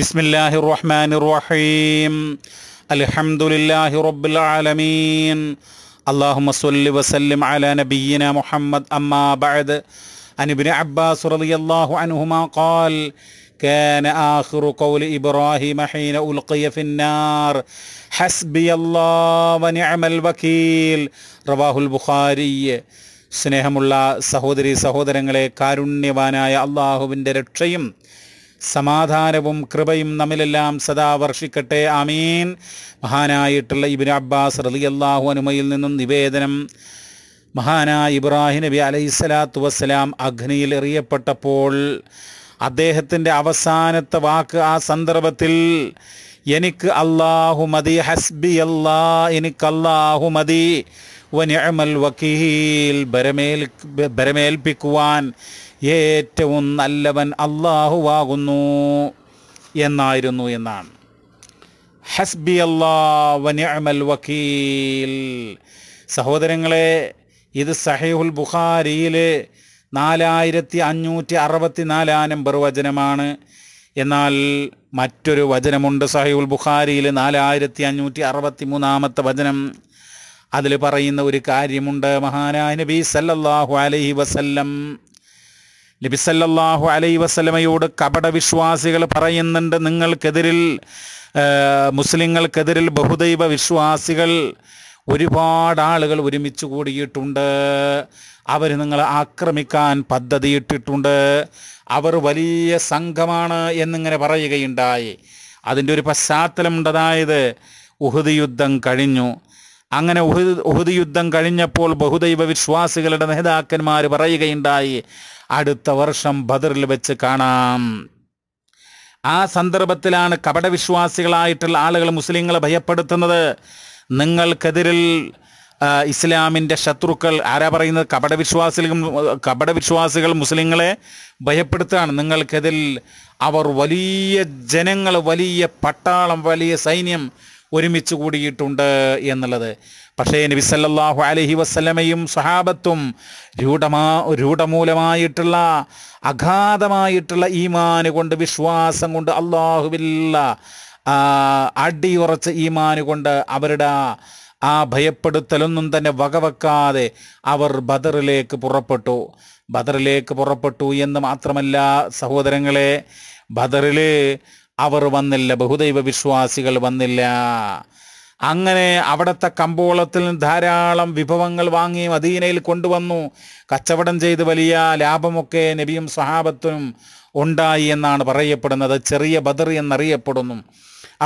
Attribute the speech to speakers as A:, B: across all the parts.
A: ബിസ്മില്ലാഹി റഹ്മാൻ റഹീം അലഹമുല്ലാഹി റബുലാലമീൻ അള്ളാഹു മസ്ല്ലി വസ്ല്ലിം അല നബീന മുഹമ്മദ് അമ്മാബദ് അനുബിന് അബ്ബാസ് അള്ളാഹു അനുഹുമാ കാൽ كان آخر قول إبراهيم حين ألقي في النار حسبي الله ونعم الوكيل رواه البخاري സ്നേഹമുള്ള സഹോദരി സഹോദരങ്ങളെ കാരുണ്യവാനായ അള്ളാഹുവിൻ്റെ രക്ഷയും സമാധാനവും കൃപയും നമ്മിലെല്ലാം സദാ വർഷിക്കട്ടെ ആമീൻ മഹാനായിട്ടുള്ള ഇബിൻ അബ്ബാസ് റലി അള്ളാഹു അനുമയിൽ നിന്നും നിവേദനം മഹാനായ ഇബ്രാഹിം നബി അലൈഹിസ്സലാത്തു വസ്സലാം അഗ്നിയിൽ എറിയപ്പെട്ടപ്പോൾ അദ്ദേഹത്തിൻ്റെ അവസാനത്തെ വാക്ക് ആ സന്ദർഭത്തിൽ എനിക്ക് അള്ളാഹു മതി ഹസ്ബി അല്ലാ എനിക്ക് അള്ളാഹു മതി വനിയമൽ വക്കീൽ ബരമേൽ ബരമേൽപ്പിക്കുവാൻ ഏറ്റവും നല്ലവൻ അള്ളാഹുവാകുന്നു എന്നായിരുന്നു എന്നാണ് ഹസ്ബി അല്ലാ വനിയമൽ വക്കീൽ സഹോദരങ്ങളെ ഇത് സഹീഹുൽ ബുഖാരിയിൽ നാലായിരത്തി അഞ്ഞൂറ്റി അറുപത്തി നാലാം നമ്പർ വചനമാണ് എന്നാൽ മറ്റൊരു വചനമുണ്ട് സഹീഹുൽ ബുഖാരിയിൽ നാലായിരത്തി അഞ്ഞൂറ്റി അറുപത്തി മൂന്നാമത്തെ വചനം അതിൽ പറയുന്ന ഒരു കാര്യമുണ്ട് മഹാനായ നബി സല്ലല്ലാഹു അലൈഹി വസല്ലം നബി സല്ലല്ലാഹു അലൈഹി വസല്ലമയോട് കപട വിശ്വാസികൾ പറയുന്നുണ്ട് നിങ്ങൾക്കെതിരിൽ മുസ്ലിങ്ങൾക്കെതിരിൽ ബഹുദൈവ വിശ്വാസികൾ ഒരുപാട് ആളുകൾ ഒരുമിച്ച് കൂടിയിട്ടുണ്ട് അവർ നിങ്ങളെ ആക്രമിക്കാൻ പദ്ധതിയിട്ടിട്ടുണ്ട് അവർ വലിയ സംഘമാണ് എന്നിങ്ങനെ പറയുകയുണ്ടായി അതിൻ്റെ ഒരു പശ്ചാത്തലം അതായത് ഉഹുദ് യുദ്ധം കഴിഞ്ഞു അങ്ങനെ ഉഹുദ് യുദ്ധം കഴിഞ്ഞപ്പോൾ ബഹുദൈവ വിശ്വാസികളുടെ നേതാക്കന്മാർ പറയുകയുണ്ടായി അടുത്ത വർഷം ബദറിൽ വെച്ച് കാണാം ആ സന്ദർഭത്തിലാണ് കപടവിശ്വാസികളായിട്ടുള്ള ആളുകൾ മുസ്ലിങ്ങളെ ഭയപ്പെടുത്തുന്നത് നിങ്ങൾക്കെതിരിൽ ഇസ്ലാമിൻ്റെ ശത്രുക്കൾ ആരാ പറയുന്നത് കപടവിശ്വാസികളും കപടവിശ്വാസികൾ മുസ്ലിങ്ങളെ ഭയപ്പെടുത്തുകയാണ് നിങ്ങൾക്കെതിൽ അവർ വലിയ ജനങ്ങൾ വലിയ പട്ടാളം വലിയ സൈന്യം ഒരുമിച്ച് കൂടിയിട്ടുണ്ട് എന്നുള്ളത് പക്ഷേ നബി അലഹി വസ്ലമയും സഹാബത്തും രൂഢമാ രൂഢമൂലമായിട്ടുള്ള അഗാധമായിട്ടുള്ള ഈമാന് കൊണ്ട് വിശ്വാസം കൊണ്ട് അള്ളാഹുവില്ല അടിയുറച്ച് ഈമാന് കൊണ്ട് അവരുടെ ആ ഭയപ്പെടുത്തലൊന്നും തന്നെ വകവെക്കാതെ അവർ ബദറിലേക്ക് പുറപ്പെട്ടു ബദറിലേക്ക് പുറപ്പെട്ടു എന്ന് മാത്രമല്ല സഹോദരങ്ങളെ ബദറിൽ അവർ വന്നില്ല ബഹുദൈവ വിശ്വാസികൾ വന്നില്ല അങ്ങനെ അവിടുത്തെ കമ്പോളത്തിൽ ധാരാളം വിഭവങ്ങൾ വാങ്ങി മദീനയിൽ കൊണ്ടുവന്നു കച്ചവടം ചെയ്ത് വലിയ ലാഭമൊക്കെ നബിയും സഹാബത്തിനും ഉണ്ടായി എന്നാണ് പറയപ്പെടുന്നത് ചെറിയ ബദർ എന്നറിയപ്പെടുന്നു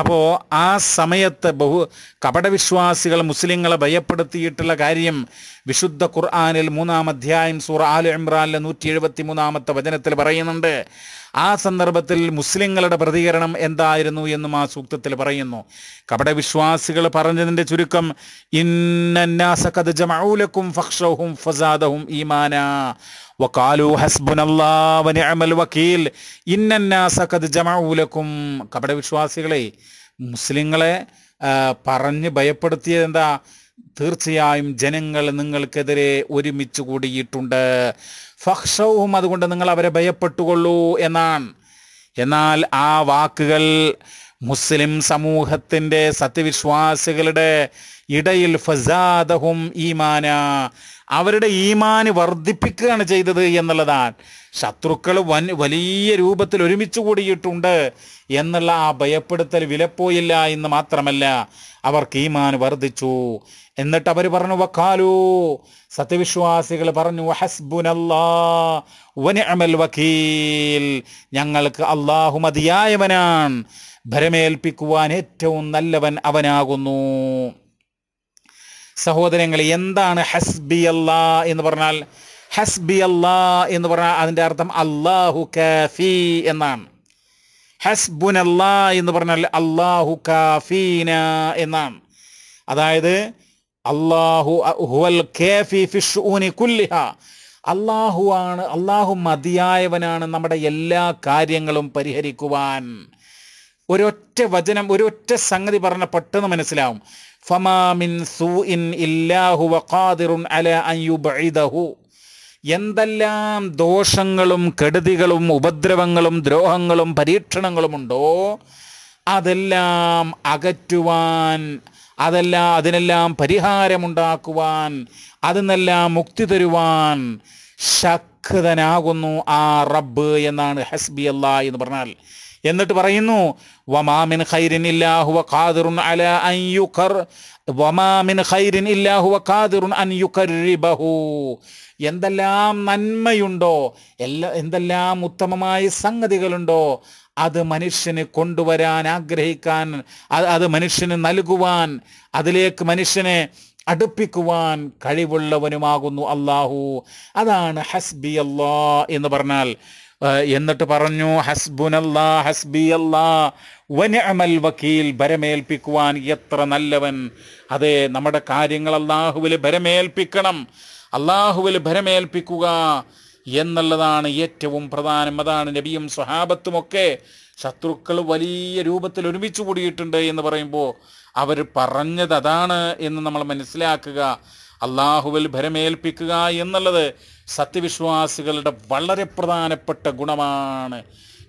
A: അപ്പോൾ ആ സമയത്ത് ബഹു കപടവിശ്വാസികൾ മുസ്ലിങ്ങളെ ഭയപ്പെടുത്തിയിട്ടുള്ള കാര്യം വിശുദ്ധ ഖുർആാനിൽ മൂന്നാം അധ്യായം സൂറ ആൽ ഇമ്രാനിലെ നൂറ്റി എഴുപത്തി മൂന്നാമത്തെ വചനത്തിൽ പറയുന്നുണ്ട് ആ സന്ദർഭത്തിൽ മുസ്ലിങ്ങളുടെ പ്രതികരണം എന്തായിരുന്നു എന്നും ആ സൂക്തത്തിൽ പറയുന്നു കപടവിശ്വാസികൾ പറഞ്ഞതിൻ്റെ ചുരുക്കം ഇന്നന്നാസ ജമൗലക്കും ഫക്ഷവും ഫസാദവും ഈമാനാ വക്കാലു ഹസ്ബുനല്ലാവനിഅമൽ കപട വിശ്വാസികളെ മുസ്ലിങ്ങളെ പറഞ്ഞ് ഭയപ്പെടുത്തിയത് എന്താ തീർച്ചയായും ജനങ്ങൾ നിങ്ങൾക്കെതിരെ ഒരുമിച്ച് കൂടിയിട്ടുണ്ട് ഫക്ഷവും അതുകൊണ്ട് നിങ്ങൾ അവരെ ഭയപ്പെട്ടുകൊള്ളൂ എന്നാണ് എന്നാൽ ആ വാക്കുകൾ മുസ്ലിം സമൂഹത്തിൻ്റെ സത്യവിശ്വാസികളുടെ ഇടയിൽ ഫസാദഹും ഈമാന അവരുടെ ഈമാന് വർദ്ധിപ്പിക്കുകയാണ് ചെയ്തത് എന്നുള്ളതാണ് ശത്രുക്കൾ വൻ വലിയ രൂപത്തിൽ ഒരുമിച്ച് കൂടിയിട്ടുണ്ട് എന്നുള്ള ആ ഭയപ്പെടുത്തൽ വിലപ്പോയില്ല എന്ന് മാത്രമല്ല അവർക്ക് ഈമാൻ വർദ്ധിച്ചു എന്നിട്ട് അവർ പറഞ്ഞു വക്കാലു സത്യവിശ്വാസികൾ പറഞ്ഞു ഹസ്ബുനല്ലാ വക്കീൽ ഞങ്ങൾക്ക് അള്ളാഹു മതിയായവനാണ് ഭരമേൽപ്പിക്കുവാൻ ഏറ്റവും നല്ലവൻ അവനാകുന്നു സഹോദരങ്ങൾ എന്താണ് ഹസ്ബി അല്ലാ എന്ന് പറഞ്ഞാൽ ഹസ്ബി അല്ലാ എന്ന് പറഞ്ഞാൽ അതിൻ്റെ അർത്ഥം അള്ളാഹു കാഫി എന്നാണ് ഹസ്ബുൻ അല്ലാ എന്ന് പറഞ്ഞാൽ അള്ളാഹു കാഫീന എന്നാണ് അതായത് അള്ളാഹു ഹുവൽ കാഫി ഫിഷ് കുല്ലിഹ അള്ളാഹു ആണ് അള്ളാഹു മതിയായവനാണ് നമ്മുടെ എല്ലാ കാര്യങ്ങളും പരിഹരിക്കുവാൻ ഒരൊറ്റ വചനം ഒരൊറ്റ സംഗതി പറഞ്ഞ പെട്ടെന്ന് മനസ്സിലാവും ഫമാമിൻ സൂഇൻ ഇല്ലാഹു അല അൻ യുബഇദഹു എന്തെല്ലാം ദോഷങ്ങളും കെടുതികളും ഉപദ്രവങ്ങളും ദ്രോഹങ്ങളും പരീക്ഷണങ്ങളുമുണ്ടോ അതെല്ലാം അകറ്റുവാൻ അതെല്ലാം അതിനെല്ലാം പരിഹാരമുണ്ടാക്കുവാൻ നിന്നെല്ലാം മുക്തി തരുവാൻ ശക്തനാകുന്നു ആ റബ്ബ് എന്നാണ് ഹസ്ബി അല്ല എന്ന് പറഞ്ഞാൽ എന്നിട്ട് പറയുന്നു വമാമിൻ ഖൈരിൻ ഇല്ലാഹുവ ഖാദിറുൻ അല അൻ വമാമിൻ ഖൈരിൻ ഇല്ലാഹുവ ഖാദിറുൻ അൻ യുകറിബഹു എന്തെല്ലാം നന്മയുണ്ടോ എല്ലാ എന്തെല്ലാം ഉത്തമമായ സംഗതികളുണ്ടോ അത് മനുഷ്യന് കൊണ്ടുവരാൻ ആഗ്രഹിക്കാൻ അത് മനുഷ്യന് നൽകുവാൻ അതിലേക്ക് മനുഷ്യനെ അടുപ്പിക്കുവാൻ കഴിവുള്ളവനുമാകുന്നു അള്ളാഹു അതാണ് ഹസ്ബി അള്ളാ എന്ന് പറഞ്ഞാൽ എന്നിട്ട് പറഞ്ഞു ഹസ്ബുനല്ലാ ഹസ്ബി അല്ലാ വനിഅമൽ വക്കീൽ ഭരമേൽപ്പിക്കുവാൻ എത്ര നല്ലവൻ അതെ നമ്മുടെ കാര്യങ്ങൾ അള്ളാഹുവിൽ ഭരമേൽപ്പിക്കണം അള്ളാഹുവിൽ ഭരമേൽപ്പിക്കുക എന്നുള്ളതാണ് ഏറ്റവും പ്രധാനം അതാണ് നബിയും സ്വഹാബത്തുമൊക്കെ ശത്രുക്കൾ വലിയ രൂപത്തിൽ ഒരുമിച്ച് കൂടിയിട്ടുണ്ട് എന്ന് പറയുമ്പോൾ അവർ പറഞ്ഞത് അതാണ് എന്ന് നമ്മൾ മനസ്സിലാക്കുക അള്ളാഹുവിൽ ഭരമേൽപ്പിക്കുക എന്നുള്ളത് സത്യവിശ്വാസികളുടെ വളരെ പ്രധാനപ്പെട്ട ഗുണമാണ്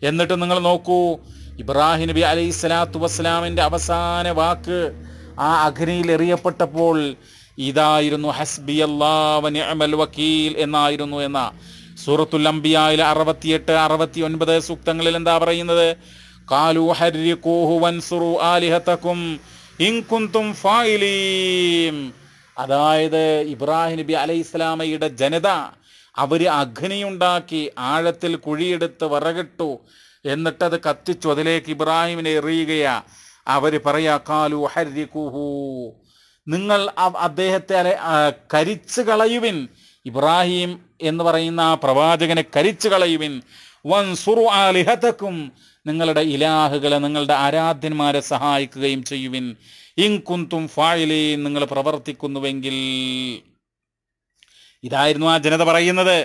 A: എന്നിട്ട് നിങ്ങൾ നോക്കൂ ഇബ്രാഹിം നബി അലൈഹി സ്വലാത്തു വസ്സലാമിൻ്റെ അവസാന വാക്ക് ആ അഗ്നിയിൽ എറിയപ്പെട്ടപ്പോൾ ഇതായിരുന്നു ഹസ്ബി അമൽ വക്കീൽ എന്നായിരുന്നു എന്ന സൂറത്തുൽ അംബിയായിലെ അറുപത്തിയെട്ട് അറുപത്തി ഒൻപത് സൂക്തങ്ങളിൽ എന്താ പറയുന്നത് കാലു ഹരിക്കോഹു വൻസുറു ആലിഹത്തക്കും ഇൻകുന്തും ഫായിലീം അതായത് ഇബ്രാഹിം നബി അലൈഹി ഇസ്ലാമയുടെ ജനത അവർ അഗ്നിയുണ്ടാക്കി ആഴത്തിൽ കുഴിയെടുത്ത് വിറകിട്ടു എന്നിട്ടത് കത്തിച്ചു അതിലേക്ക് ഇബ്രാഹിമിനെ എറിയുകയാ അവർ പറയാ കാലു ഹരിക്കുഹു നിങ്ങൾ അദ്ദേഹത്തെ കരിച്ചു കളയുവിൻ ഇബ്രാഹിം എന്ന് പറയുന്ന ആ പ്രവാചകനെ കരിച്ചു കളയുവിൻ വൻ സുറു ലിഹത്തക്കും നിങ്ങളുടെ ഇലാഹുകളെ നിങ്ങളുടെ ആരാധ്യന്മാരെ സഹായിക്കുകയും ചെയ്യുവിൻ ഇങ്കുന്തും ഫായിലെയും നിങ്ങൾ പ്രവർത്തിക്കുന്നുവെങ്കിൽ ഇതായിരുന്നു ആ ജനത പറയുന്നത്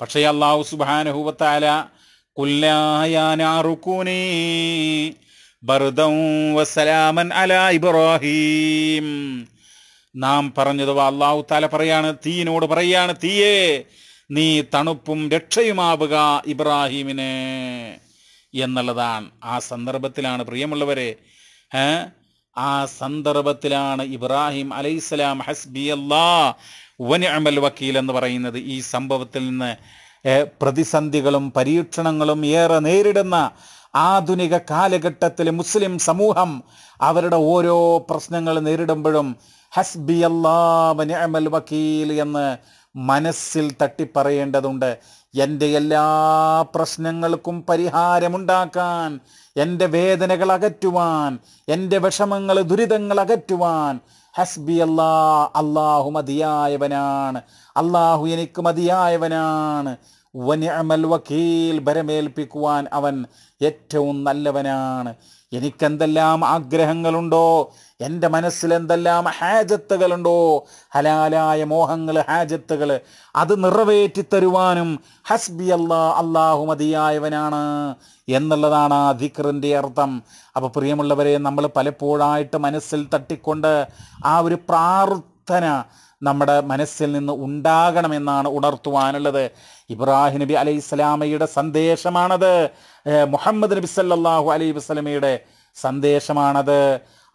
A: പക്ഷേ അള്ളാഹു സുബാനുഹൂവത്താല കുല്ലായാനാറുക്കൂനേ വസലാമൻ അല ഇബ്രാഹീം നാം പറഞ്ഞത് അള്ളാഹു താല പറയാണ് തീയിനോട് പറയാണ് തീയേ നീ തണുപ്പും രക്ഷയുമാവുക ഇബ്രാഹീമിനെ എന്നുള്ളതാണ് ആ സന്ദർഭത്തിലാണ് പ്രിയമുള്ളവരെ ആ സന്ദർഭത്തിലാണ് ഇബ്രാഹിം അലൈഹിസ്സലാം ഹസ്ബി അല്ലാ വനിഅമൽ വക്കീൽ എന്ന് പറയുന്നത് ഈ സംഭവത്തിൽ നിന്ന് പ്രതിസന്ധികളും പരീക്ഷണങ്ങളും ഏറെ നേരിടുന്ന ആധുനിക കാലഘട്ടത്തിലെ മുസ്ലിം സമൂഹം അവരുടെ ഓരോ പ്രശ്നങ്ങൾ നേരിടുമ്പോഴും ഹസ്ബി അല്ലാ വനിഅമൽ വക്കീൽ എന്ന് മനസ്സിൽ തട്ടിപ്പറയേണ്ടതുണ്ട് എൻ്റെ എല്ലാ പ്രശ്നങ്ങൾക്കും പരിഹാരമുണ്ടാക്കാൻ എൻ്റെ വേദനകൾ അകറ്റുവാൻ എൻ്റെ വിഷമങ്ങൾ ദുരിതങ്ങൾ അകറ്റുവാൻ ഹസ്ബി അല്ലാ അള്ളാഹു മതിയായവനാണ് അള്ളാഹു എനിക്ക് മതിയായവനാണ് വനിഅമൽ വക്കീൽ ഭരമേൽപ്പിക്കുവാൻ അവൻ ഏറ്റവും നല്ലവനാണ് എനിക്കെന്തെല്ലാം ആഗ്രഹങ്ങളുണ്ടോ എൻ്റെ മനസ്സിലെന്തെല്ലാം ഹാജത്തുകളുണ്ടോ ഹലാലായ മോഹങ്ങൾ ഹാജത്തുകൾ അത് നിറവേറ്റി തരുവാനും ഹസ്ബി അല്ലാ അള്ളാഹു മതിയായവനാണ് എന്നുള്ളതാണ് ആ ദിക്റിൻ്റെ അർത്ഥം അപ്പോൾ പ്രിയമുള്ളവരെ നമ്മൾ പലപ്പോഴായിട്ട് മനസ്സിൽ തട്ടിക്കൊണ്ട് ആ ഒരു പ്രാർത്ഥന നമ്മുടെ മനസ്സിൽ നിന്ന് ഉണ്ടാകണമെന്നാണ് ഉണർത്തുവാനുള്ളത് ഇബ്രാഹിം നബി അലൈഹി സ്വലാമയുടെ സന്ദേശമാണത് മുഹമ്മദ് നബി സല്ലാഹു അലൈഹി വസ്ലമയുടെ സന്ദേശമാണത്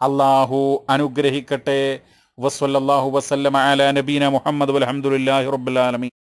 A: അള്ളാഹു അനുഗ്രഹിക്കട്ടെ വസ്വല്ലാഹു വസ്ലം അല നബീന മുഹമ്മദ് അലഹമുല്ലാഹി റബ്ബുലാലമി